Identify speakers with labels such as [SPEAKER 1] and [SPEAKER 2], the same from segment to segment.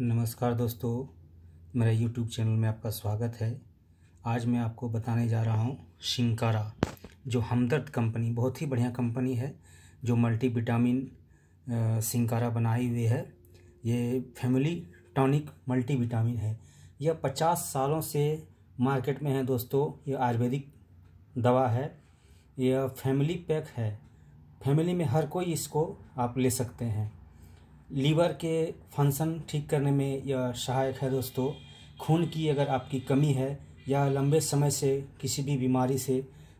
[SPEAKER 1] नमस्कार दोस्तों मेरा YouTube चैनल में आपका स्वागत है आज मैं आपको बताने जा रहा हूँ शिंकारा जो हमदर्द कंपनी बहुत ही बढ़िया कंपनी है जो मल्टी विटामिन शिंकारा बनाई हुई है ये फैमिली टॉनिक मल्टी विटामिन है यह पचास सालों से मार्केट में है दोस्तों ये आयुर्वेदिक दवा है यह फैमिली पैक है फैमिली में हर कोई इसको आप ले सकते हैं लीवर के फंक्शन ठीक करने में यह सहायक है दोस्तों खून की अगर आपकी कमी है या लंबे समय से किसी भी बीमारी से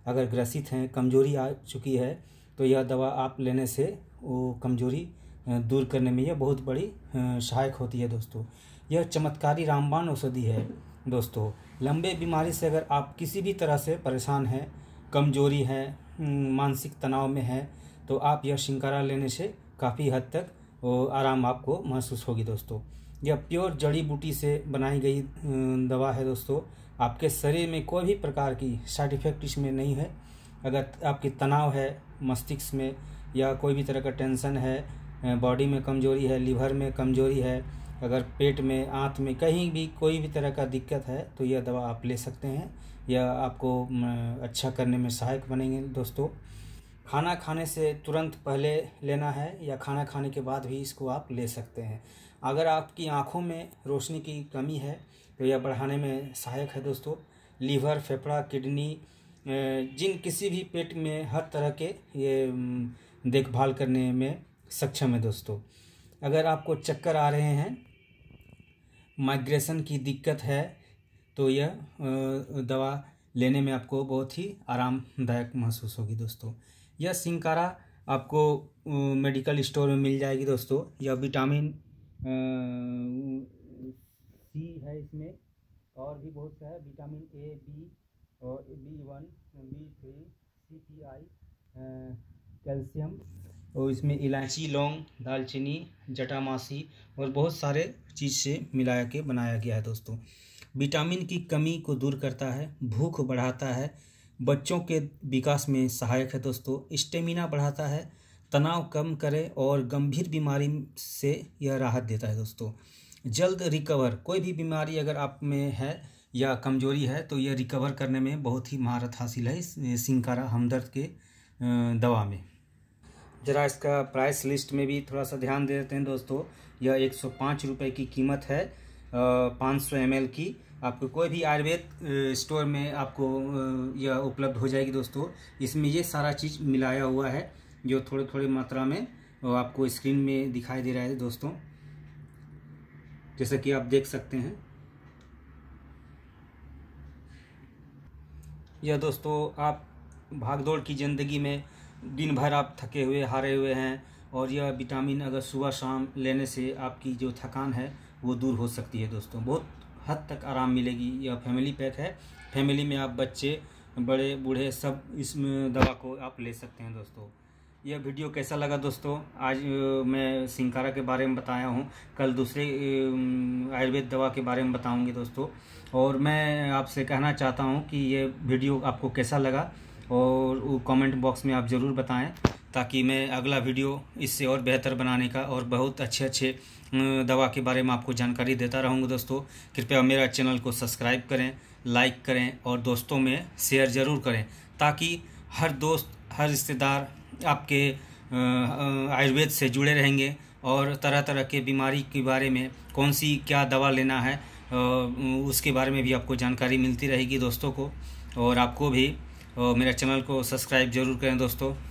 [SPEAKER 1] अगर ग्रसित हैं कमजोरी आ चुकी है तो यह दवा आप लेने से वो कमजोरी दूर करने में यह बहुत बड़ी सहायक होती है दोस्तों यह चमत्कारी रामबाण औषधि है दोस्तों लंबे बीमारी से अगर आप किसी भी तरह से परेशान हैं कमजोरी है मानसिक तनाव में है तो आप यह शिंकारा लेने से काफ़ी हद तक आराम आपको महसूस होगी दोस्तों यह प्योर जड़ी बूटी से बनाई गई दवा है दोस्तों आपके शरीर में कोई भी प्रकार की साइड इफेक्ट इसमें नहीं है अगर आपकी तनाव है मस्तिष्क में या कोई भी तरह का टेंशन है बॉडी में कमजोरी है लीवर में कमजोरी है अगर पेट में आँत में कहीं भी कोई भी तरह का दिक्कत है तो यह दवा आप ले सकते हैं यह आपको अच्छा करने में सहायक बनेंगे दोस्तों खाना खाने से तुरंत पहले लेना है या खाना खाने के बाद भी इसको आप ले सकते हैं अगर आपकी आँखों में रोशनी की कमी है तो यह बढ़ाने में सहायक है दोस्तों लीवर फेफड़ा किडनी जिन किसी भी पेट में हर तरह के ये देखभाल करने में सक्षम है दोस्तों अगर आपको चक्कर आ रहे हैं माइग्रेशन की दिक्कत है तो यह दवा लेने में आपको बहुत ही आरामदायक महसूस होगी दोस्तों यह सिंकारा आपको मेडिकल स्टोर में मिल जाएगी दोस्तों यह विटामिन सी है इसमें और भी बहुत सा है विटामिन ए बी और B one B three C P I calcium और इसमें इलायची लौंग दालचीनी जटामासी और बहुत सारे चीज़ से मिला के बनाया गया है दोस्तों विटामिन की कमी को दूर करता है भूख बढ़ाता है बच्चों के विकास में सहायक है दोस्तों स्टेमिना बढ़ाता है तनाव कम करे और गंभीर बीमारी से यह राहत देता है दोस्तों जल्द रिकवर कोई भी बीमारी अगर आप में है या कमजोरी है तो यह रिकवर करने में बहुत ही महारत हासिल है इस सिंकारा हमदर्द के दवा में ज़रा इसका प्राइस लिस्ट में भी थोड़ा सा ध्यान दे देते हैं दोस्तों यह एक सौ की कीमत है पाँच सौ की आपको कोई भी आयुर्वेद स्टोर में आपको यह उपलब्ध हो जाएगी दोस्तों इसमें ये सारा चीज़ मिलाया हुआ है जो थोड़े थोड़े मात्रा में आपको स्क्रीन में दिखाई दे रहा है दोस्तों जैसा कि आप देख सकते हैं यह दोस्तों आप भागदौड़ की ज़िंदगी में दिन भर आप थके हुए हारे हुए हैं और यह विटामिन अगर सुबह शाम लेने से आपकी जो थकान है वो दूर हो सकती है दोस्तों बहुत हद तक आराम मिलेगी यह फैमिली पैक है फैमिली में आप बच्चे बड़े बूढ़े सब इस दवा को आप ले सकते हैं दोस्तों यह वीडियो कैसा लगा दोस्तों आज मैं सिंकारा के बारे में बताया हूँ कल दूसरे आयुर्वेद दवा के बारे में बताऊँगी दोस्तों और मैं आपसे कहना चाहता हूँ कि ये वीडियो आपको कैसा लगा और कमेंट बॉक्स में आप ज़रूर बताएं ताकि मैं अगला वीडियो इससे और बेहतर बनाने का और बहुत अच्छे अच्छे दवा के बारे में आपको जानकारी देता रहूँगा दोस्तों कृपया मेरा चैनल को सब्सक्राइब करें लाइक करें और दोस्तों में शेयर ज़रूर करें ताकि हर दोस्त हर रिश्तेदार आपके आयुर्वेद से जुड़े रहेंगे और तरह तरह के बीमारी के बारे में कौन सी क्या दवा लेना है उसके बारे में भी आपको जानकारी मिलती रहेगी दोस्तों को और आपको भी मेरा चैनल को सब्सक्राइब ज़रूर करें दोस्तों